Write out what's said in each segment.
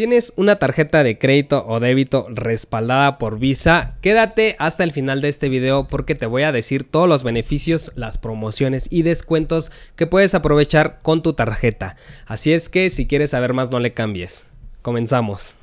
¿Tienes una tarjeta de crédito o débito respaldada por Visa? Quédate hasta el final de este video porque te voy a decir todos los beneficios, las promociones y descuentos que puedes aprovechar con tu tarjeta. Así es que si quieres saber más no le cambies. Comenzamos.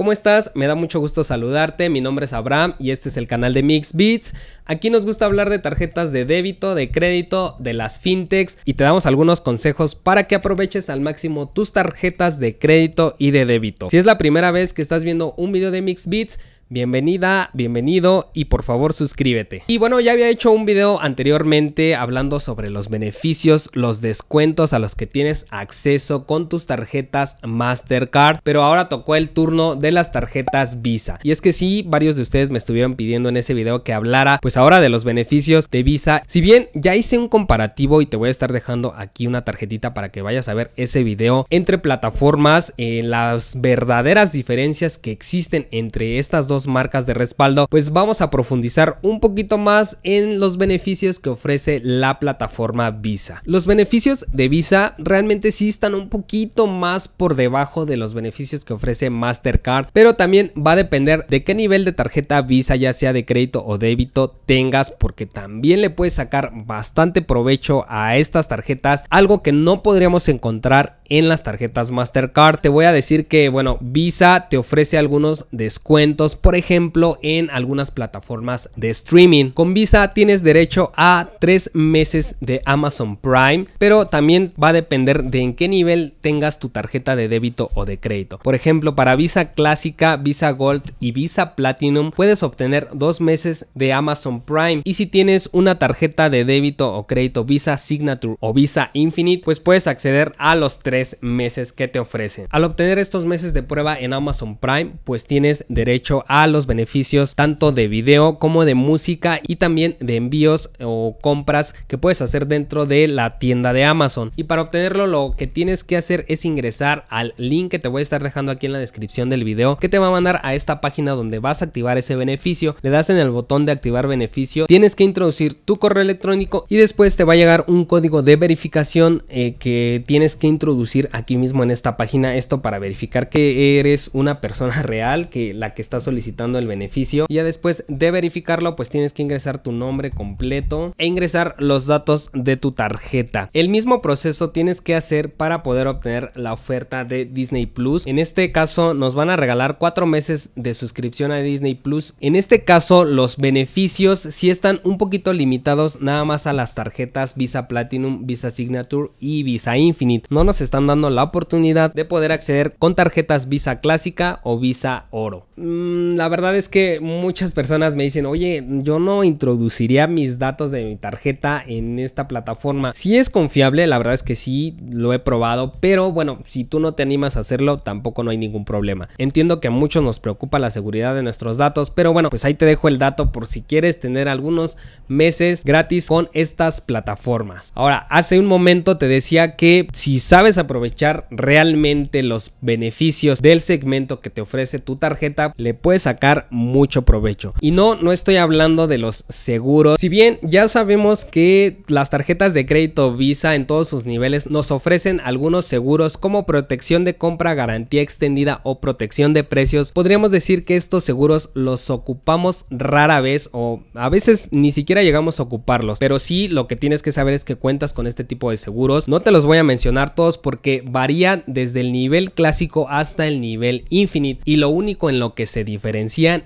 ¿Cómo estás? Me da mucho gusto saludarte, mi nombre es Abraham y este es el canal de Mix Beats. Aquí nos gusta hablar de tarjetas de débito, de crédito, de las fintechs y te damos algunos consejos para que aproveches al máximo tus tarjetas de crédito y de débito. Si es la primera vez que estás viendo un video de Mix Beats, Bienvenida, bienvenido y por favor suscríbete. Y bueno, ya había hecho un video anteriormente hablando sobre los beneficios, los descuentos a los que tienes acceso con tus tarjetas Mastercard, pero ahora tocó el turno de las tarjetas Visa. Y es que sí, varios de ustedes me estuvieron pidiendo en ese video que hablara pues ahora de los beneficios de Visa. Si bien ya hice un comparativo y te voy a estar dejando aquí una tarjetita para que vayas a ver ese video entre plataformas, en las verdaderas diferencias que existen entre estas dos marcas de respaldo, pues vamos a profundizar un poquito más en los beneficios que ofrece la plataforma Visa. Los beneficios de Visa realmente sí están un poquito más por debajo de los beneficios que ofrece Mastercard, pero también va a depender de qué nivel de tarjeta Visa, ya sea de crédito o débito, tengas, porque también le puedes sacar bastante provecho a estas tarjetas, algo que no podríamos encontrar en las tarjetas Mastercard. Te voy a decir que, bueno, Visa te ofrece algunos descuentos, ejemplo en algunas plataformas de streaming. Con Visa tienes derecho a tres meses de Amazon Prime, pero también va a depender de en qué nivel tengas tu tarjeta de débito o de crédito. Por ejemplo, para Visa Clásica, Visa Gold y Visa Platinum puedes obtener dos meses de Amazon Prime y si tienes una tarjeta de débito o crédito Visa Signature o Visa Infinite, pues puedes acceder a los tres meses que te ofrecen. Al obtener estos meses de prueba en Amazon Prime, pues tienes derecho a los beneficios tanto de video como de música y también de envíos o compras que puedes hacer dentro de la tienda de Amazon. Y para obtenerlo lo que tienes que hacer es ingresar al link que te voy a estar dejando aquí en la descripción del video que te va a mandar a esta página donde vas a activar ese beneficio. Le das en el botón de activar beneficio, tienes que introducir tu correo electrónico y después te va a llegar un código de verificación eh, que tienes que introducir aquí mismo en esta página. Esto para verificar que eres una persona real, que la que está solicitando el beneficio y ya después de verificarlo pues tienes que ingresar tu nombre completo e ingresar los datos de tu tarjeta. El mismo proceso tienes que hacer para poder obtener la oferta de Disney Plus. En este caso nos van a regalar cuatro meses de suscripción a Disney Plus. En este caso los beneficios si están un poquito limitados nada más a las tarjetas Visa Platinum, Visa Signature y Visa Infinite. No nos están dando la oportunidad de poder acceder con tarjetas Visa Clásica o Visa Oro. Mm, la verdad es que muchas personas me dicen, oye, yo no introduciría mis datos de mi tarjeta en esta plataforma. Si es confiable, la verdad es que sí, lo he probado, pero bueno, si tú no te animas a hacerlo, tampoco no hay ningún problema. Entiendo que a muchos nos preocupa la seguridad de nuestros datos, pero bueno, pues ahí te dejo el dato por si quieres tener algunos meses gratis con estas plataformas. Ahora, hace un momento te decía que si sabes aprovechar realmente los beneficios del segmento que te ofrece tu tarjeta, le puedes sacar mucho provecho. Y no, no estoy hablando de los seguros. Si bien ya sabemos que las tarjetas de crédito Visa en todos sus niveles nos ofrecen algunos seguros como protección de compra, garantía extendida o protección de precios, podríamos decir que estos seguros los ocupamos rara vez o a veces ni siquiera llegamos a ocuparlos. Pero sí, lo que tienes que saber es que cuentas con este tipo de seguros. No te los voy a mencionar todos porque varían desde el nivel clásico hasta el nivel infinite y lo único en lo que se diferencia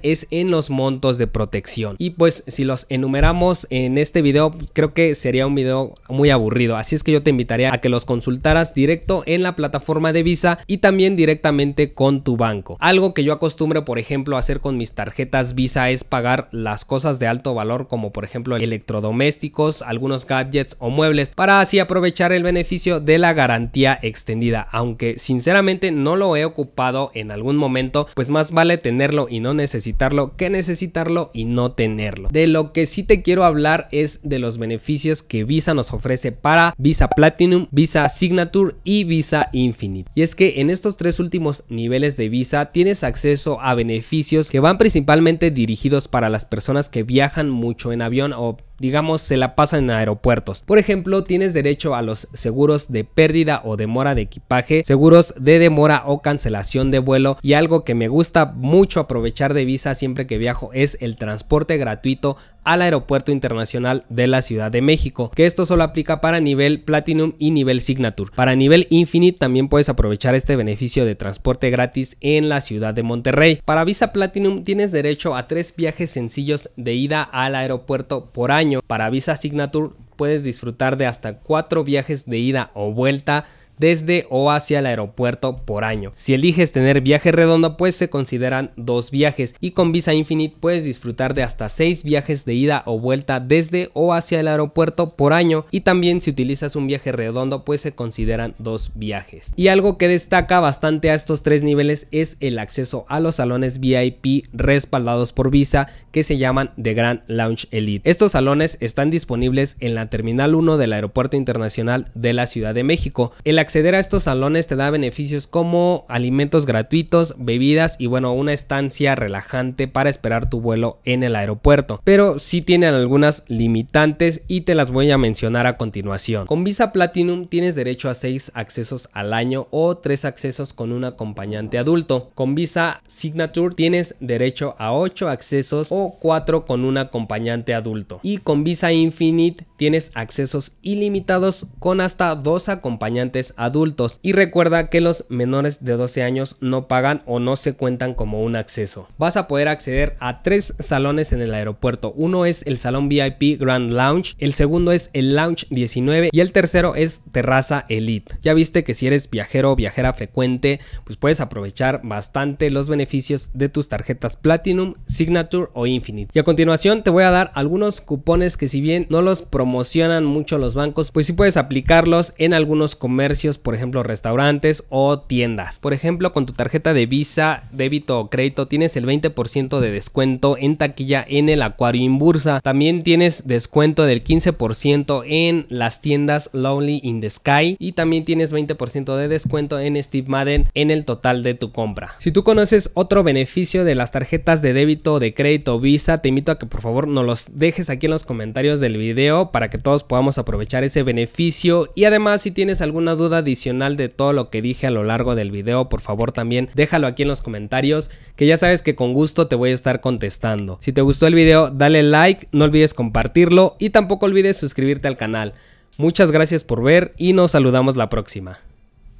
es en los montos de protección. Y pues si los enumeramos en este video, creo que sería un video muy aburrido. Así es que yo te invitaría a que los consultaras directo en la plataforma de Visa y también directamente con tu banco. Algo que yo acostumbro, por ejemplo, hacer con mis tarjetas Visa es pagar las cosas de alto valor, como por ejemplo electrodomésticos, algunos gadgets o muebles, para así aprovechar el beneficio de la garantía extendida. Aunque sinceramente no lo he ocupado en algún momento, pues más vale tenerlo y no necesitarlo que necesitarlo y no tenerlo. De lo que sí te quiero hablar es de los beneficios que Visa nos ofrece para Visa Platinum, Visa Signature y Visa Infinite. Y es que en estos tres últimos niveles de Visa tienes acceso a beneficios que van principalmente dirigidos para las personas que viajan mucho en avión o digamos, se la pasan en aeropuertos. Por ejemplo, tienes derecho a los seguros de pérdida o demora de equipaje, seguros de demora o cancelación de vuelo y algo que me gusta mucho aprovechar de Visa siempre que viajo es el transporte gratuito al Aeropuerto Internacional de la Ciudad de México, que esto solo aplica para nivel Platinum y nivel Signature. Para nivel Infinite también puedes aprovechar este beneficio de transporte gratis en la ciudad de Monterrey. Para Visa Platinum tienes derecho a tres viajes sencillos de ida al aeropuerto por año. Para Visa Signature puedes disfrutar de hasta cuatro viajes de ida o vuelta desde o hacia el aeropuerto por año. Si eliges tener viaje redondo, pues se consideran dos viajes y con Visa Infinite puedes disfrutar de hasta seis viajes de ida o vuelta desde o hacia el aeropuerto por año y también si utilizas un viaje redondo, pues se consideran dos viajes. Y algo que destaca bastante a estos tres niveles es el acceso a los salones VIP respaldados por Visa que se llaman The Grand Lounge Elite. Estos salones están disponibles en la Terminal 1 del Aeropuerto Internacional de la Ciudad de México. El acceder a estos salones te da beneficios como alimentos gratuitos, bebidas y bueno, una estancia relajante para esperar tu vuelo en el aeropuerto. Pero sí tienen algunas limitantes y te las voy a mencionar a continuación. Con Visa Platinum tienes derecho a 6 accesos al año o 3 accesos con un acompañante adulto. Con Visa Signature tienes derecho a 8 accesos o 4 con un acompañante adulto. Y con Visa Infinite tienes accesos ilimitados con hasta 2 acompañantes adultos y recuerda que los menores de 12 años no pagan o no se cuentan como un acceso. Vas a poder acceder a tres salones en el aeropuerto. Uno es el salón VIP Grand Lounge, el segundo es el Lounge 19 y el tercero es Terraza Elite. Ya viste que si eres viajero o viajera frecuente, pues puedes aprovechar bastante los beneficios de tus tarjetas Platinum, Signature o Infinite. Y a continuación te voy a dar algunos cupones que si bien no los promocionan mucho los bancos, pues si puedes aplicarlos en algunos comercios por ejemplo restaurantes o tiendas. Por ejemplo, con tu tarjeta de Visa, débito o crédito tienes el 20% de descuento en taquilla en el Acuario en Bursa. También tienes descuento del 15% en las tiendas Lonely in the Sky y también tienes 20% de descuento en Steve Madden en el total de tu compra. Si tú conoces otro beneficio de las tarjetas de débito, de crédito, Visa, te invito a que por favor nos los dejes aquí en los comentarios del video para que todos podamos aprovechar ese beneficio y además si tienes alguna duda adicional de todo lo que dije a lo largo del video, por favor también déjalo aquí en los comentarios, que ya sabes que con gusto te voy a estar contestando. Si te gustó el video, dale like, no olvides compartirlo y tampoco olvides suscribirte al canal. Muchas gracias por ver y nos saludamos la próxima.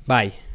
Bye.